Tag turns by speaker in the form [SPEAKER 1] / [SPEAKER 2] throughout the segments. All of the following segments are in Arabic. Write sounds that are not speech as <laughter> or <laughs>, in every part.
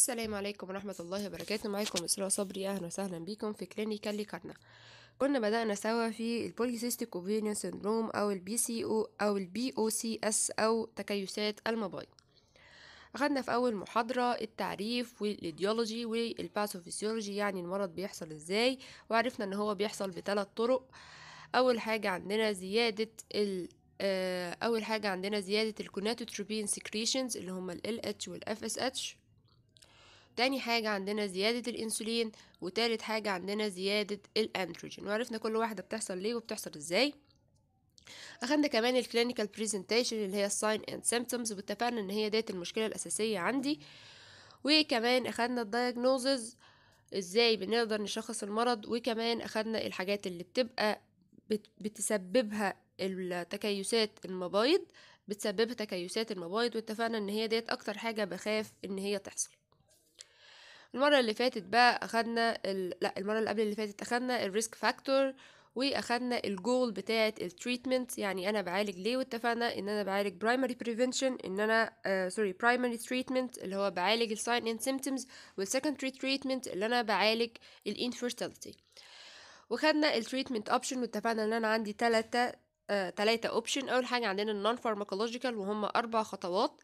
[SPEAKER 1] السلام عليكم ورحمة الله وبركاته معاكم إسراء صبري أهلا وسهلا بيكم في كلينيكال ليكارنا كنا بدأنا سوا في البوليسيستيك اوفيريان سيندروم أو البي سي أو أو البي أو سي أس أو تكيسات المبايض أخدنا في أول محاضرة التعريف والإيديولوجي والباثوفيسيولوجي يعني المرض بيحصل إزاي وعرفنا إن هو بيحصل بثلاث طرق أول حاجة عندنا زيادة ال آه، أول حاجة عندنا زيادة الكوناتوتروبين سكريشنز اللي هما ال LH وال FSH تاني حاجة عندنا زيادة الأنسولين وتالت حاجة عندنا زيادة الأندروجين وعرفنا كل واحدة بتحصل ليه وبتحصل إزاي أخدنا كمان الكلينيكال بريزنتيشن اللي هي الساين اند سيمبتومز واتفقنا إن هي ديت المشكلة الأساسية عندي وكمان أخدنا الدايجنوزز إزاي بنقدر نشخص المرض وكمان أخدنا الحاجات اللي بتبقى بتسببها التكيسات المبايض بتسببها تكيسات المبايض واتفقنا ان هي ديت اكتر حاجه بخاف ان هي تحصل المره اللي فاتت بقى اخدنا ال... لا المره اللي قبل اللي فاتت اخدنا الريسك فاكتور واخدنا الجول بتاعه التريتمنت يعني انا بعالج ليه واتفقنا ان انا بعالج برايمري بريفنشن ان انا سوري برايمري تريتمنت اللي هو بعالج الساين اند سيمتومز والسكندري تريتمنت اللي انا بعالج الانفيرتيليتي وخدنا التريتمنت اوبشن واتفقنا ان انا عندي تلاتة آه، تلاتة اوبشن اول حاجه عندنا النون فارماكولوجيكال وهم اربع خطوات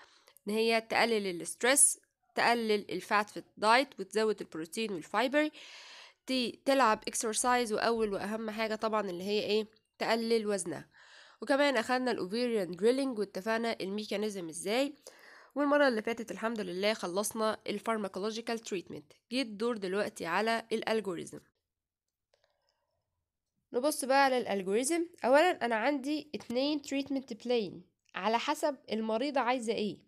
[SPEAKER 1] ان هي تقلل الستريس تقلل الفات في الدايت وتزود البروتين والفايبر تلعب اكسرسايز واول واهم حاجه طبعا اللي هي ايه تقلل وزنها وكمان اخدنا الاوفيريان دريلينج واتفقنا الميكانيزم ازاي والمرة اللي فاتت الحمد لله خلصنا الفارماكولوجيكال تريتمنت جه الدور دلوقتي على الالجوريزم نبص بقى على الالجوريزم اولا انا عندي اتنين تريتمنت بلين على حسب المريضة عايزة ايه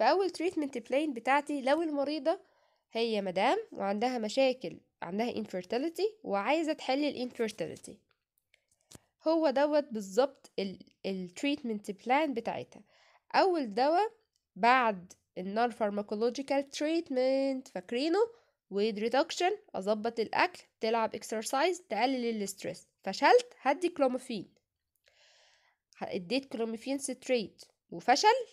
[SPEAKER 1] فاول تريتمنت بلان بتاعتي لو المريضه هي مدام وعندها مشاكل عندها infertility وعايزه تحل الانفيرتيليتي هو دوت بالظبط التريتمنت بلان بتاعتها اول دواء بعد النار فارماكولوجيكال تريتمنت فاكرينه ويد ريدكشن اظبط الاكل تلعب اكسرسايز تقلل الاسترس فشلت هدي كلوموفين اديت كلوموفين ستريت وفشل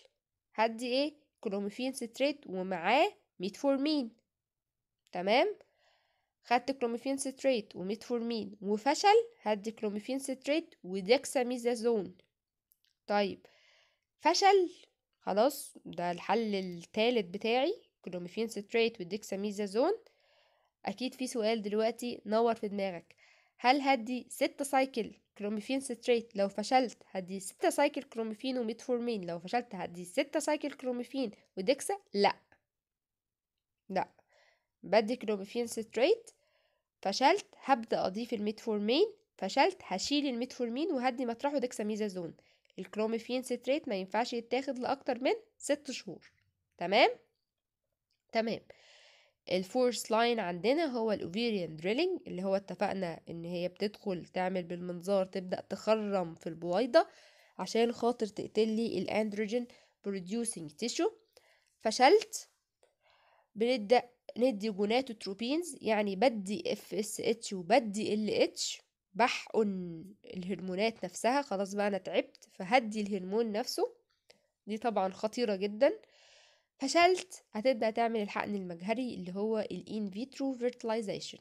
[SPEAKER 1] هدي ايه كروموفين سترات ومعاه ميتفورمين تمام خدت كروموفين سترات وميتفورمين وفشل هدي كروموفين سترات وديكساميزازون طيب فشل خلاص ده الحل الثالث بتاعي كلوميفين سترات والديكساميزازون اكيد في سؤال دلوقتي نور في دماغك هل هدي ست سايكل كروميفين ستريت لو فشلت هدي ستة سايكل كروميفين وميتفورمين لو فشلت هدي ستة سايكل كروميفين وديكسا لا لا بدي كروميفين ستريت فشلت هبدأ أضيف الميتفورمين فشلت هشيل الميتفورمين وهدي مطرحه ميزازون الكروميفين ستريت ما ينفعش يتاخد لأكتر من ست شهور تمام تمام الفورس لاين عندنا هو الاوفيريان دريلينج اللي هو اتفقنا ان هي بتدخل تعمل بالمنظار تبدا تخرم في البويضه عشان خاطر تقتل لي الاندروجين بروديوسنج تيشو فشلت بنبدا ندي جوناتوتروبينز يعني بدي اف اس اتش وبدي ال اتش بحقن الهرمونات نفسها خلاص بقى انا تعبت فهدي الهرمون نفسه دي طبعا خطيره جدا فشلت هتبدأ تعمل الحقن المجهري اللي هو الان فيترو فيرتلايزيشن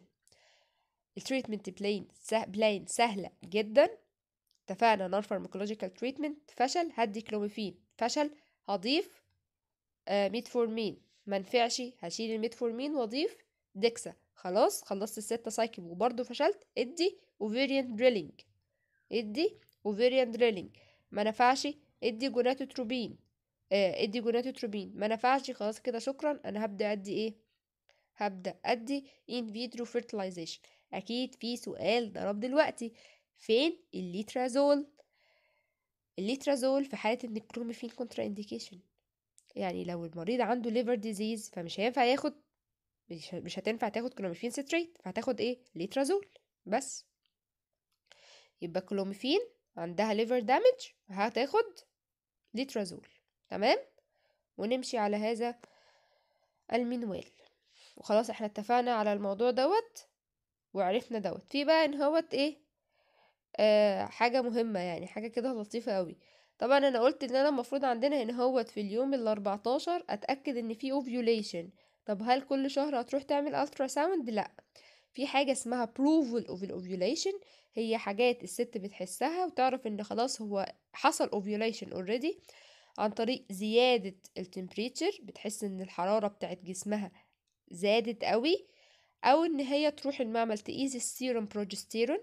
[SPEAKER 1] التريتمنت بلين بلاين سهلة جدا اتفقنا نار فارماكولوجيكال تريتمنت فشل هدي كلوميفين فشل هضيف آه ميتفورمين منفعش هشيل الميتفورمين واضيف ديكسا خلاص خلصت الستة سايكل وبرضه فشلت ادي اوفيريان دريلينج ادي اوفيريان دريلينج منفعش ادي جوناتوتروبين آه، ادي جوناتوتروبين ما نفعش خلاص كده شكرا انا هبدا ادي ايه هبدا ادي ان فيترو فيرتلايزيشن اكيد في سؤال ضرب دلوقتي فين الليترازول الليترازول في حاله ان الكروميفين كونترا انديكيشن يعني لو المريض عنده ليفر ديزيز فمش هينفع ياخد مش, مش هتنفع تاخد كلوميفين ستريت فهتاخد ايه ليترازول بس يبقى كلوميفين عندها ليفر دامج هتاخد ليترازول تمام ونمشي على هذا المنوال وخلاص احنا اتفقنا على الموضوع دوت وعرفنا دوت في بقى ان هوت ايه آه حاجة مهمة يعني حاجة كده لطيفة قوي طبعا انا قلت ان انا المفروض عندنا ان هوت في اليوم الاربعتاشر اتأكد ان في اوفيوليشن طب هل كل شهر هتروح تعمل الترا ساوند لا في حاجة اسمها بروفل اوف الاوفيوليشن هي حاجات الست بتحسها وتعرف ان خلاص هو حصل اوفيوليشن اوريدي عن طريق زيادة التمبريتشر بتحس ان الحرارة بتاعت جسمها زادت قوي او ان هي تروح المعمل تقيس السيروم بروجستيرون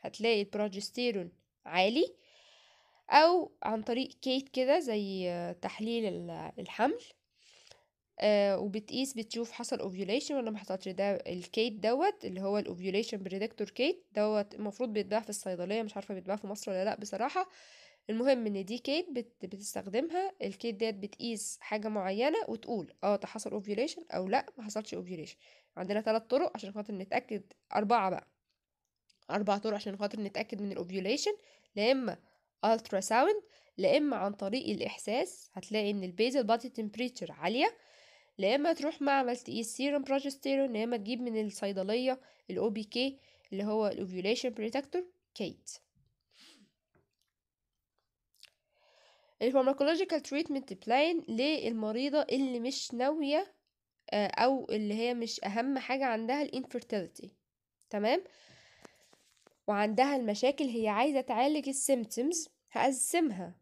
[SPEAKER 1] هتلاقي البروجستيرون عالي او عن طريق كيت كده زي تحليل الحمل آه وبتقيس بتشوف حصل اوفيوليشن ولا ما حصلش ده الكيت دوت اللي هو الاوفيوليشن بريدكتور كيت دوت المفروض بيتباع في الصيدليه مش عارفه بيتباع في مصر ولا لا بصراحه المهم ان دي كيت بتستخدمها الكيت ديت بتقيس حاجه معينه وتقول اه ده حصل اوفيوليشن او لا ما حصلش اوفيوليشن عندنا ثلاث طرق عشان خاطر نتاكد اربعه بقى اربع طرق عشان خاطر نتاكد من الاوفيوليشن لاما الترا ساوند لاما عن طريق الاحساس هتلاقي ان البيزل بادي تمبريتشر عاليه لاما تروح معمل تقيس سيرم بروجستيرون لاما تجيب من الصيدليه الاو بي كي اللي هو الاوفيوليشن بريتكتور كيت الفارماكولوجيكال تريتمنت بلان للمريضة اللي مش ناوية آه، أو اللي هي مش أهم حاجة عندها الانفيرتيليتي تمام وعندها المشاكل هي عايزة تعالج السيمتومز هقسمها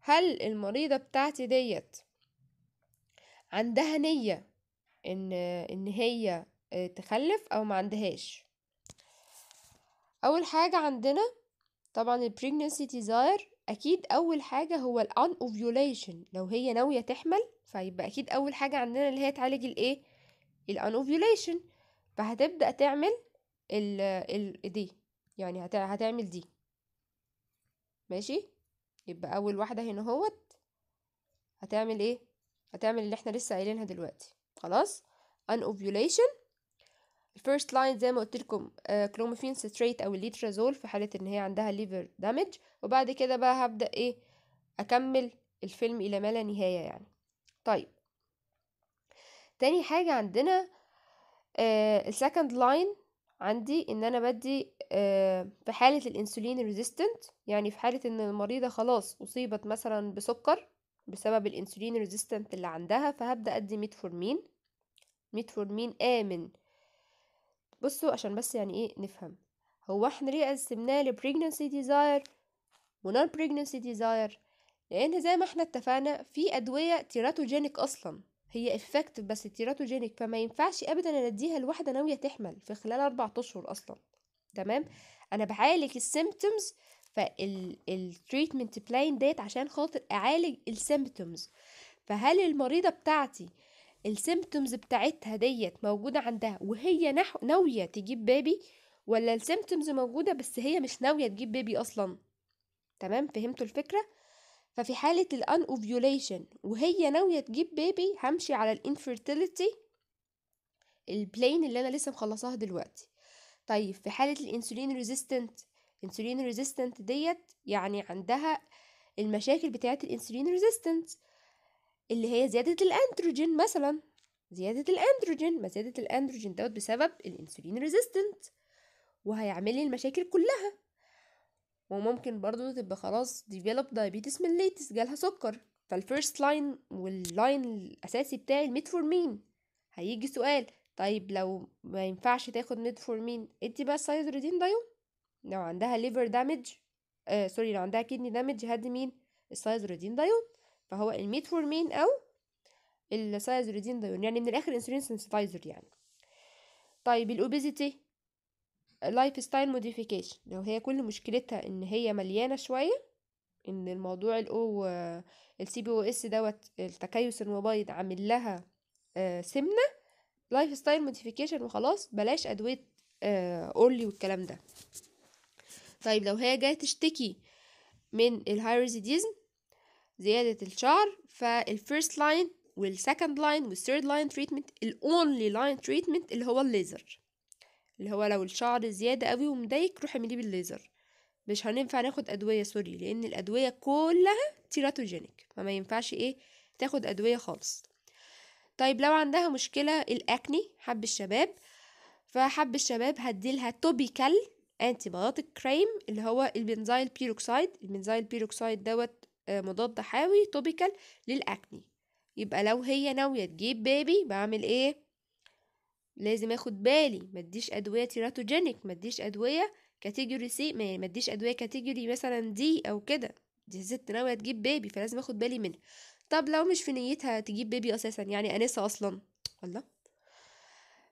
[SPEAKER 1] هل المريضة بتاعتي ديت عندها نية إن إن هي آه، تخلف أو ما عندهاش أول حاجة عندنا طبعا البريجننسي ديزاير أكيد أول حاجة هو الان اوفيوليشن لو هي ناوية تحمل فيبقى أكيد أول حاجة عندنا اللي هي تعالج الإيه الان اوفيوليشن فهتبدأ تعمل ال ال دي يعني هتعمل دي ماشي يبقى أول واحدة هنا هوت هتعمل إيه هتعمل اللي احنا لسه قايلينها دلوقتي خلاص ان الفيرست لاين زي ما قلت لكم كلوموفين آه، ستريت او الليترازول في حاله ان هي عندها ليفر دامج وبعد كده بقى هبدا ايه اكمل الفيلم الى ما لا نهايه يعني طيب تاني حاجه عندنا آه، السكند لاين عندي ان انا بدي آه، في حاله الانسولين ريزيستنت يعني في حاله ان المريضه خلاص اصيبت مثلا بسكر بسبب الانسولين ريزيستنت اللي عندها فهبدا ادي ميتفورمين ميتفورمين امن بصوا عشان بس يعني ايه نفهم هو احنا ليه قسمناه لبريجنانسي ديزاير ونون بريجنانسي ديزاير لان زي ما احنا اتفقنا في ادويه تيراتوجينيك اصلا هي افكتيف بس تيراتوجينيك فما ينفعش ابدا اديها لواحده ناويه تحمل في خلال اربع اشهر اصلا تمام انا بعالج السيمبتومز فالتريتمنت بلاين ديت عشان خاطر اعالج السيمبتومز فهل المريضه بتاعتي السيمتومز بتاعتها ديت موجودة عندها وهي ناوية تجيب بيبي ولا السيمتومز موجودة بس هي مش ناوية تجيب بيبي أصلا تمام فهمتوا الفكرة ففي حالة الان اوفيوليشن وهي ناوية تجيب بيبي همشي على الانفيرتيليتي البلين اللي انا لسه مخلصاها دلوقتي طيب في حالة الانسولين ريزيستنت الانسولين ريزيستنت ديت يعني عندها المشاكل بتاعة الانسولين ريزيستنت اللي هي زيادة الأندروجين مثلا زيادة الأندروجين ما زيادة الأندروجين دوت بسبب الإنسولين ريزيستنت وهيعمل لي المشاكل كلها وممكن برضو تبقى خلاص ديفلوب دايابيتس من ليتس جالها سكر فالفيرست لاين واللاين الأساسي بتاعي الميتفورمين هيجي سؤال طيب لو ما ينفعش تاخد ميتفورمين ادي بقى السايزوريدين دايو لو عندها ليفر دامج آه سوري لو عندها كيدني دامج هدي مين السايزوريدين دايون فهو الميتفورمين أو السايزوريدين دايون يعني من الآخر انسولين سنسيتايزر يعني طيب الأوبيزيتي لايف ستايل موديفيكيشن لو هي كل مشكلتها ان هي مليانه شويه ان الموضوع الاو السي بي او اس دوت التكيس المبيض عامل لها آه، سمنه لايف ستايل موديفيكيشن وخلاص بلاش ادويه اورلي آه، والكلام ده طيب لو هي جايه تشتكي من الهايرزيديزم زيادة الشعر فالفيرست لاين والسكند لاين والثيرد لاين تريتمنت الاونلي لاين تريتمنت اللي هو الليزر اللي هو لو الشعر زيادة قوي ومضايق روح اعمليه بالليزر مش هننفع ناخد ادوية سوري لان الادوية كلها تيراتوجينيك فما ينفعش ايه تاخد ادوية خالص طيب لو عندها مشكلة الاكني حب الشباب فحب الشباب هديلها توبيكال انتي بايوتيك كريم اللي هو البنزايل بيروكسايد البنزايل بيروكسايد دوت آه، مضاد حيوي توبيكال للأكني يبقى لو هي ناوية تجيب بيبي بعمل ايه لازم اخد بالي ما اديش ادويه تيراتوجينيك ما اديش ادويه كاتيجوري سي ما يعني اديش ادويه كاتيجوري مثلا دي او كده دي ست ناويه تجيب بيبي فلازم اخد بالي منها طب لو مش في نيتها تجيب بيبي اساسا يعني انسه اصلا الله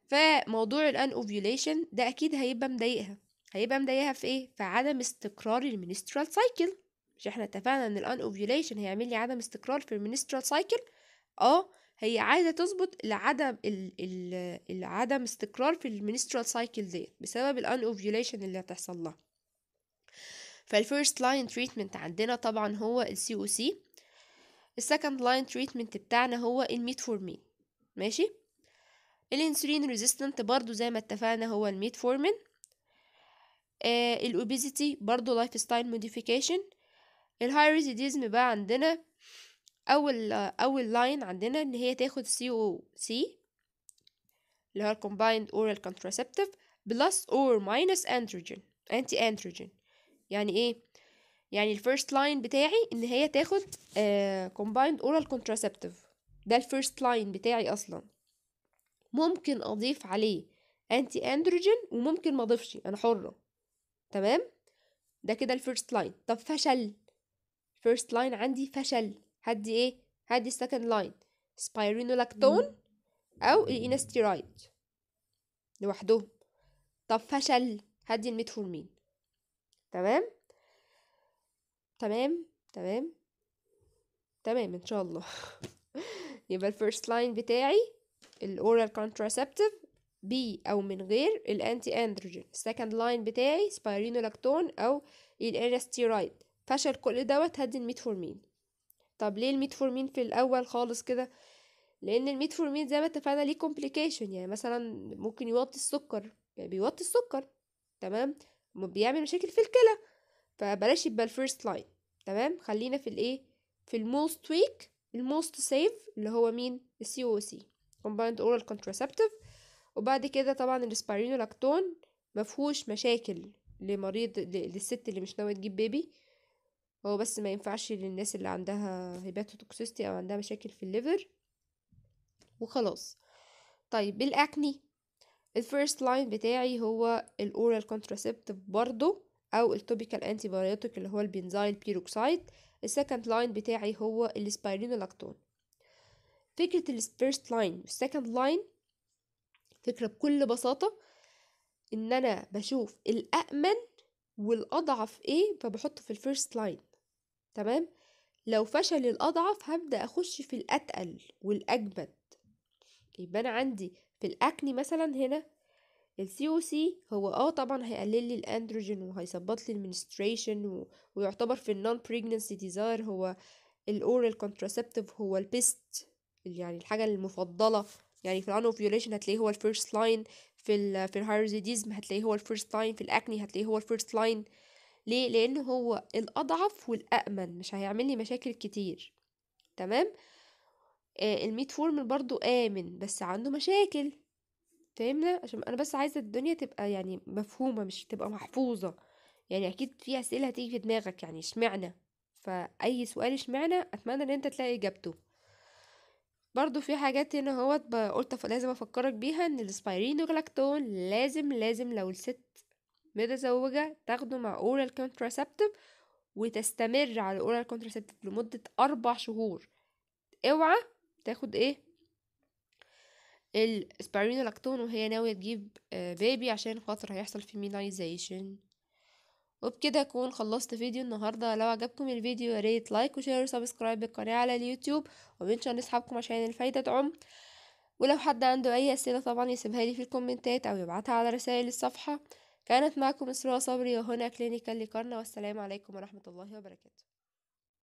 [SPEAKER 1] فموضوع الان اوفيوليشن ده اكيد هيبقى مضايقها هيبقى مضايقها في ايه في عدم استقرار المنسترال سايكل مش احنا اتفقنا ان الان اوفيوليشن هيعمل لي عدم استقرار في المنسترال سايكل اه هي عايزه تظبط لعدم العدم استقرار في المنسترال سايكل ديت بسبب الان اوفيوليشن اللي هتحصل لها فالفيرست لاين تريتمنت عندنا طبعا هو السي او سي السكند لاين تريتمنت بتاعنا هو الميتفورمين ماشي الانسولين ريزيستنت برضو زي ما اتفقنا هو الميتفورمين آه الاوبيزيتي برضو لايف ستايل موديفيكيشن الهاي ريزيديزم بقى عندنا اول اول لاين عندنا ان هي تاخد سي او سي اللي هو الكومبايند اورال كونتراسبتيف بلس اور ماينس اندروجين انتي اندروجين يعني ايه يعني الفيرست لاين بتاعي ان هي تاخد كومبايند اورال كونتراسبتيف ده الفيرست لاين بتاعي اصلا ممكن اضيف عليه انتي اندروجين وممكن ما اضيفش انا حره تمام ده كده الفيرست لاين طب فشل first line عندي فشل هدي ايه هدي second line سبايرينولاكتون او الانستيرايد لوحدهم طب فشل هدي الميتفورمين تمام تمام تمام تمام ان شاء الله <laughs> يبقى الفيرست لاين بتاعي الاورال كونتراسبتيف بي او من غير الانتي اندروجين السكند لاين بتاعي سبايرينولاكتون او الانستيرايد فشل كل دوت هدي الميتفورمين طب ليه الميتفورمين في الاول خالص كده لان الميتفورمين زي ما اتفقنا ليه كومبليكيشن يعني مثلا ممكن يوطي السكر يعني بيوطي السكر تمام بيعمل مشاكل في الكلى فبلاش يبقى الفيرست لاين تمام خلينا في الايه في الموست ويك الموست سيف اللي هو مين السي او سي كومبايند اورال كونتراسبتيف وبعد كده طبعا الاسبرينولاكتون مفهوش مشاكل لمريض للست اللي مش ناويه تجيب بيبي هو بس ما ينفعش للناس اللي عندها هيباتوتوكسيستي او عندها مشاكل في الليفر وخلاص طيب الاكني الفيرست لاين بتاعي هو الاورال كونتراسبتيف برضو او التوبيكال انتي بايوتيك اللي هو البنزايل بيروكسايد السكند لاين بتاعي هو الاسبيرينولاكتون فكرة الفيرست لاين والسكند لاين فكرة بكل بساطة ان انا بشوف الأأمن والاضعف ايه فبحطه في الفيرست لاين تمام لو فشل الأضعف هبدأ أخش في الأتقل والأجبد يبقى أنا عندي في الأكني مثلا هنا السي او سي هو اه طبعا هيقلل لي الاندروجين وهيظبط لي المنستريشن و... ويعتبر في النون بريجننسي ديزاير هو الاورال كونتراسبتيف هو البيست يعني الحاجه المفضله يعني في الانو فيوليشن هتلاقيه هو الفيرست لاين في ال في الهايرزيديزم هتلاقيه هو الفيرست لاين في الاكني هتلاقيه هو الفيرست لاين ليه لان هو الاضعف والامن مش هيعمل لي مشاكل كتير تمام آه الميت فورمل برضو امن بس عنده مشاكل فاهمنا عشان انا بس عايزه الدنيا تبقى يعني مفهومه مش تبقى محفوظه يعني اكيد في اسئله هتيجي في دماغك يعني اشمعنى فاي سؤال اشمعنى اتمنى ان انت تلاقي اجابته برضو في حاجات هنا هوت قلت لازم افكرك بيها ان السبايرينوغلاكتون لازم لازم لو الست متزوجة تاخده مع اورال كونتراسبتيف وتستمر على اورال كونتراسبتيف لمدة أربع شهور اوعى تاخد ايه السبارينا لاكتون وهي ناوية تجيب بيبي آه، عشان خاطر هيحصل في مينايزيشن وبكده اكون خلصت فيديو النهاردة لو عجبكم الفيديو ياريت ريت لايك وشير وسبسكرايب القناة على اليوتيوب ومنشن نسحبكم عشان الفايدة تعم ولو حد عنده اي اسئلة طبعا يسيبها لي في الكومنتات او يبعتها على رسائل الصفحة كانت معكم إسراء صبري وهنا كلينيكال لقرنا والسلام عليكم ورحمة الله وبركاته